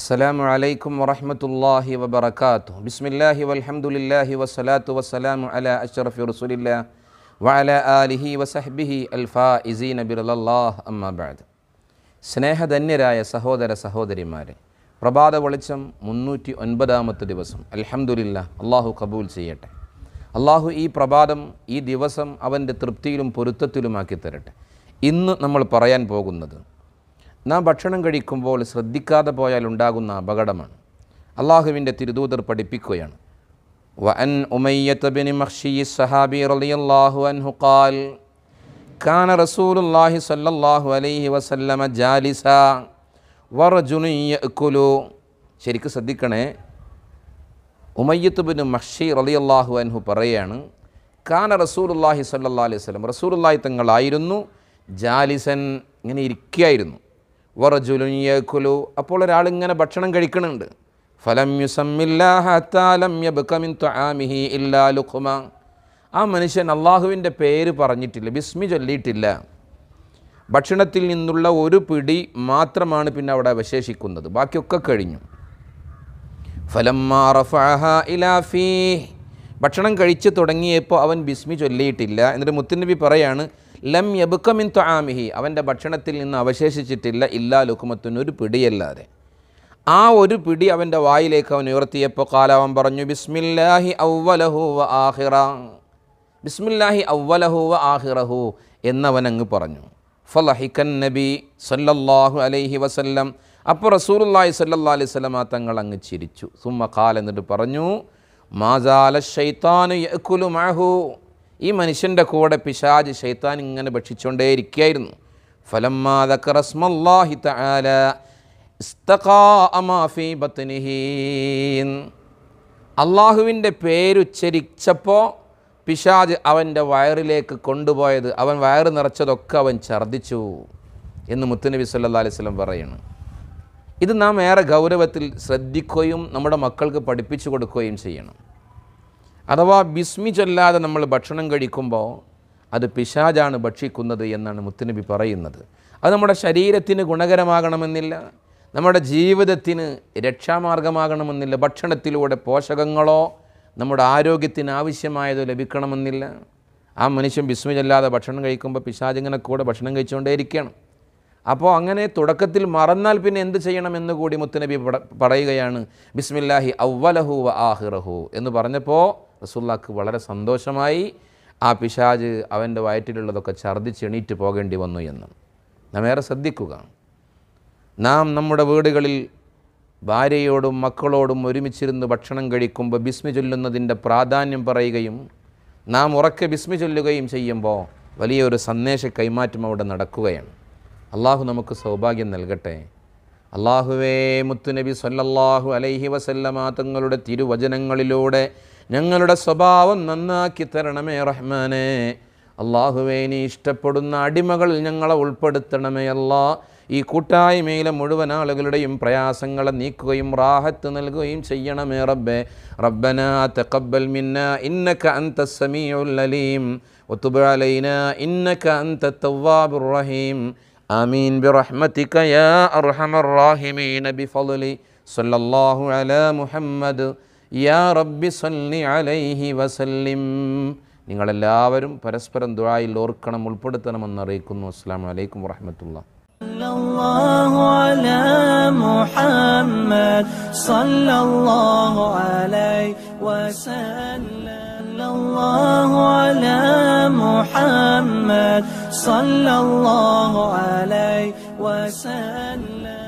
السلام عليكم ورحمة الله وبركاته بسم الله والحمد لله والصلاة والسلام على أشرف رسول الله وعلى آله وصحبه الفائزين الله أما بعد സ്നേഹധന്യരായ സഹോദര സഹോദരിമാരെ പ്രഭാത വെളിച്ചം മുന്നൂറ്റി ഒൻപതാമത്തെ ദിവസം അലഹമുല്ല അള്ളാഹു കബൂൽ ചെയ്യട്ടെ അള്ളാഹു ഈ പ്രഭാതം ഈ ദിവസം അവൻ്റെ തൃപ്തിയിലും പൊരുത്തത്തിലുമാക്കി തരട്ടെ ഇന്ന് നമ്മൾ പറയാൻ പോകുന്നത് നാം ഭക്ഷണം കഴിക്കുമ്പോൾ ശ്രദ്ധിക്കാതെ പോയാൽ ഉണ്ടാകുന്ന അപകടമാണ് അള്ളാഹുവിൻ്റെ തിരുദൂതർ പഠിപ്പിക്കുകയാണ് وعن ഉമയ്യത്ത് بن مخشي സഹാബി റളിയല്ലാഹു അൻഹു ഖാൽ കാന كان رسول അലൈഹി വസല്ലമ ജാലിസ عليه ശരിക്ക് ശ്രദ്ധിക്കണേ ഉമയ്യത്ത് ബിൻ മഷി റളിയല്ലാഹു അൻഹു പറയാണ് കാന റസൂലുല്ലാഹി സല്ലാ അലൈഹി സ്വലം റസൂലുല്ലാഹി തങ്ങളായിരുന്നു ജാലിസൻ ഇങ്ങനെ ഇരിക്കുകയായിരുന്നു വറജുലുയക്കുലു അപ്പോൾ ഒരാളിങ്ങനെ ഭക്ഷണം കഴിക്കണുണ്ട് ഫലം യുസമ്മില്ലാമിഹി ഇല്ലാ ആ മനുഷ്യൻ അള്ളാഹുവിൻ്റെ പേര് പറഞ്ഞിട്ടില്ല ബിസ്മി ചൊല്ലിയിട്ടില്ല ഭക്ഷണത്തിൽ നിന്നുള്ള ഒരു പിടി മാത്രമാണ് പിന്നെ അവിടെ അവശേഷിക്കുന്നത് ബാക്കിയൊക്കെ കഴിഞ്ഞു ഫലം ഭക്ഷണം കഴിച്ച് തുടങ്ങിയപ്പോൾ അവൻ ബിസ്മി ചൊല്ലിയിട്ടില്ല എന്നിട്ട് മുത്തുനബി പറയാണ് ലം യബുക്കമിൻ ത്വാമിഹി അവൻ്റെ ഭക്ഷണത്തിൽ നിന്ന് അവശേഷിച്ചിട്ടില്ല ഇല്ലാ ലുക്കുമത്തിന് ഒരു പിടിയല്ലാതെ ആ ഒരു പിടി അവൻ്റെ വായിലേക്ക് അവൻ ഉയർത്തിയപ്പോൾ കാലാവൻ പറഞ്ഞു ബിസ്മില്ലാഹി വ ആഹിറ ബിസ്മില്ലാഹി വ ആഹിറഹു എന്നവൻ അങ്ങ് പറഞ്ഞു ഫലഹിക്കൻ നബി സല്ലല്ലാഹു അലൈഹി വസല്ലം അപ്പോൾ റസൂലുല്ലാഹി സല്ലാ അലൈഹി സ്വലമ തങ്ങൾ അങ്ങ് ചിരിച്ചു സുമ്മ കാലെന്നിട്ട് എന്നിട്ട് പറഞ്ഞു മാസാല ഷെയ്ത്താനു യക്കുലു മഹു ഈ മനുഷ്യൻ്റെ കൂടെ പിശാജ് ശൈത്താൻ ഇങ്ങനെ ഭക്ഷിച്ചുകൊണ്ടേയിരിക്കുകയായിരുന്നു ഫലമ്മാദക്കറസ്മല്ലാഹി തആല അള്ളാഹുവിൻ്റെ പേരുച്ചരിച്ചപ്പോൾ പിശാജ് അവൻ്റെ വയറിലേക്ക് കൊണ്ടുപോയത് അവൻ വയറ് നിറച്ചതൊക്കെ അവൻ ഛർദ്ദിച്ചു എന്ന് മുത്തുനബി സല്ലാ അലൈവലം പറയുന്നു ഇത് നാം ഏറെ ഗൗരവത്തിൽ ശ്രദ്ധിക്കുകയും നമ്മുടെ മക്കൾക്ക് പഠിപ്പിച്ചു കൊടുക്കുകയും ചെയ്യണം അഥവാ ബിസ്മി ചൊല്ലാതെ നമ്മൾ ഭക്ഷണം കഴിക്കുമ്പോൾ അത് പിശാജാണ് ഭക്ഷിക്കുന്നത് എന്നാണ് മുത്തുനബി പറയുന്നത് അത് നമ്മുടെ ശരീരത്തിന് ഗുണകരമാകണമെന്നില്ല നമ്മുടെ ജീവിതത്തിന് രക്ഷാമാർഗമാകണമെന്നില്ല ഭക്ഷണത്തിലൂടെ പോഷകങ്ങളോ നമ്മുടെ ആരോഗ്യത്തിന് ആവശ്യമായതോ ലഭിക്കണമെന്നില്ല ആ മനുഷ്യൻ ബിസ്മി ചെല്ലാതെ ഭക്ഷണം കഴിക്കുമ്പോൾ പിശാജിങ്ങനെ കൂടെ ഭക്ഷണം കഴിച്ചുകൊണ്ടേയിരിക്കണം അപ്പോൾ അങ്ങനെ തുടക്കത്തിൽ മറന്നാൽ പിന്നെ എന്ത് ചെയ്യണമെന്ന് കൂടി മുത്തുനബി പറയുകയാണ് ബിസ്മില്ലാഹി ഔവലഹു വ ആഹിറഹു എന്ന് പറഞ്ഞപ്പോൾ റസൂല്ലാക്ക് വളരെ സന്തോഷമായി ആ പിശാജ് അവൻ്റെ വയറ്റിലുള്ളതൊക്കെ ഛർദ്ദിച്ച് എണീറ്റ് പോകേണ്ടി വന്നു എന്ന് നാം ഏറെ ശ്രദ്ധിക്കുക നാം നമ്മുടെ വീടുകളിൽ ഭാര്യയോടും മക്കളോടും ഒരുമിച്ചിരുന്ന് ഭക്ഷണം കഴിക്കുമ്പോൾ ബിസ്മി ചൊല്ലുന്നതിൻ്റെ പ്രാധാന്യം പറയുകയും നാം ഉറക്കെ ബിസ്മി ചൊല്ലുകയും ചെയ്യുമ്പോൾ വലിയൊരു സന്ദേശ കൈമാറ്റം അവിടെ നടക്കുകയാണ് അള്ളാഹു നമുക്ക് സൗഭാഗ്യം നൽകട്ടെ അള്ളാഹുവേ മുത്തുനബി സല്ലാഹു അലൈഹി വസല്ലമ തങ്ങളുടെ തിരുവചനങ്ങളിലൂടെ ഞങ്ങളുടെ സ്വഭാവം നന്നാക്കി തരണമേ റഹ്മാനെ അള്ളാഹുവേ നീ ഇഷ്ടപ്പെടുന്ന അടിമകളിൽ ഞങ്ങളെ ഉൾപ്പെടുത്തണമേ അല്ലാ ഈ കൂട്ടായ്മയിലെ മുഴുവൻ ആളുകളുടെയും പ്രയാസങ്ങളെ നീക്കുകയും റാഹത്ത് നൽകുകയും ചെയ്യണമേ റബ്ബെ റബ്ബന തഖബ്ബൽ മിന്ന ഇന്നക അന്ത സമീഉൽ അലീം വതുബ് അലൈന ഇന്നക അന്ത തവ്വാബുർ റഹീം ആമീൻ ബിറഹ്മതിക യാ അർഹമർ റാഹിമീൻ ബിഫളലി സല്ലല്ലാഹു അലാ മുഹമ്മദ് യാ റബ്ബി സല്ലി അലൈഹി വസല്ലിം നിങ്ങളെല്ലാവരും പരസ്പരം ദുആയിൽ ഓർക്കണം ഉൾപ്പെടുത്തണമെന്ന് അറിയിക്കുന്നു അസ്സാം വലൈക്കും വാഹമത്തുള്ള الله على محمد صلى